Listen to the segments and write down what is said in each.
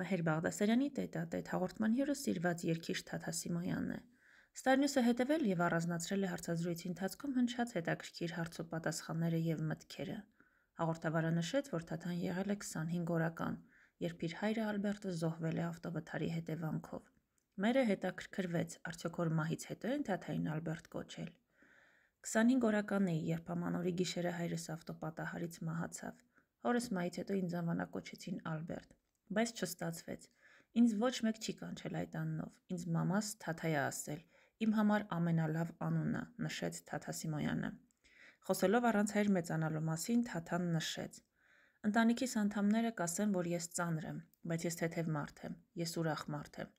Մհեր Բաղդասարյանի տետատետ հաղորդման հյուրը սիրված երկիշ Թաթա Սիմոյանն է։ Ստարնյուսը հետևել եւ առանձնացրել է հարցազրույցի ընթացքում հնչած հետաքրքիր հարցոպատասխանները եւ մտքերը։ Հաղորդավարը նշեց, որ Թաթան եղել է 25 օրական, երբ իր հայրը Ալբերտը զոհվել է ավտովթարի հետևանքով։ Մերը հետաքրքրվեց, արդյոք որ մահից հետո են Թաթային Ալբերտ կոչել։ 25 օրական էի, երբ ամանորի գիշերը հայրս ավտոպատահարից մահացավ։ Հորս մայից հետո ինձ անվանակոչեցին Ալբերտ բայց չստացվեց։ Ինձ ոչ մեկ չի կանչել այդ անունով։ Ինձ մամաս Թաթայ է ասել։ Իմ համար ամենալավ անունն է, նշեց Թաթա Սիմոյանը։ Խոսելով առանց հայր մեծանալու մասին Թաթան նշեց. Ընտանիքիս անդամները կասեն, որ ես ծանր եմ, բայց ես թեթև մարդ եմ, ես ուրախ մարդ եմ։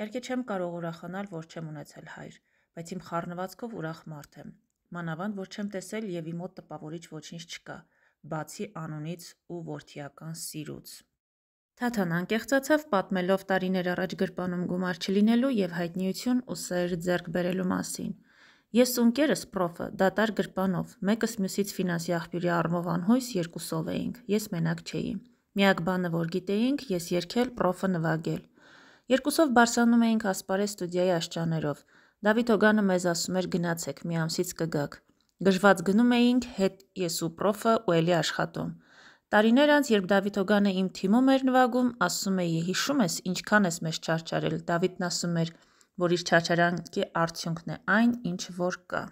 Իհարկե չեմ կարող ուրախանալ, որ չեմ ունեցել հայր, բայց իմ խառնվածքով ուրախ մարդ եմ։ Մանավանդ, որ չեմ տեսել եւ իմ մոտ տպավորիչ ոչինչ չկա, բացի անունից ու ворթիական սիրուց։ Թաթան անկեղծացավ պատմելով տարիներ առաջ գրպանում գումար չլինելու եւ հայտնիություն ու սեր ձեռք բերելու մասին։ Ես ու ընկերս պրոֆը դատար գրպանով, մեկս մյուսից ֆինանսի աղբյուրի արմով անհույս երկուսով էինք, ես մենակ չէի։ Միակ բանը, որ գիտեինք, ես երկել, պրոֆը նվագել։ Երկուսով բարսանում էինք ասպարե ստուդիայի աշճաներով։ Դավիթ Օգանը մեզ ասում էր գնացեք, մի ամսից կգաք։ Գժված գնում էինք, հետ ես ու պրոֆը ու էլի աշխատում։ Տարիներ անց, երբ Դավիթ Օգանը իմ թիմում էր նվագում, ասում էի՝ հիշում ես, ինչքան ես մեզ չարչարել։ Դավիթն ասում էր, որ իր չարչարանքի արդյունքն է այն, ինչ որ կա։